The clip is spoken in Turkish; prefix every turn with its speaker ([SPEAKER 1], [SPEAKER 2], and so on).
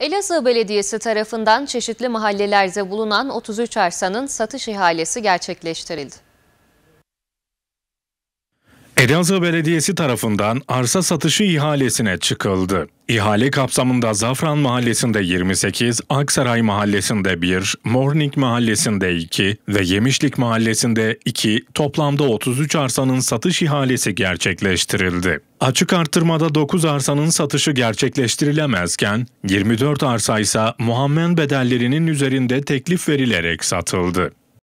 [SPEAKER 1] Elazığ Belediyesi tarafından çeşitli mahallelerde bulunan 33 arsanın satış ihalesi gerçekleştirildi.
[SPEAKER 2] Elazığ Belediyesi tarafından arsa satışı ihalesine çıkıldı. İhale kapsamında Zafran Mahallesi'nde 28, Aksaray Mahallesi'nde 1, Morning Mahallesi'nde 2 ve Yemişlik Mahallesi'nde 2 toplamda 33 arsanın satış ihalesi gerçekleştirildi. Açık artırmada 9 arsanın satışı gerçekleştirilemezken 24 arsa ise Muhammed bedellerinin üzerinde teklif verilerek satıldı.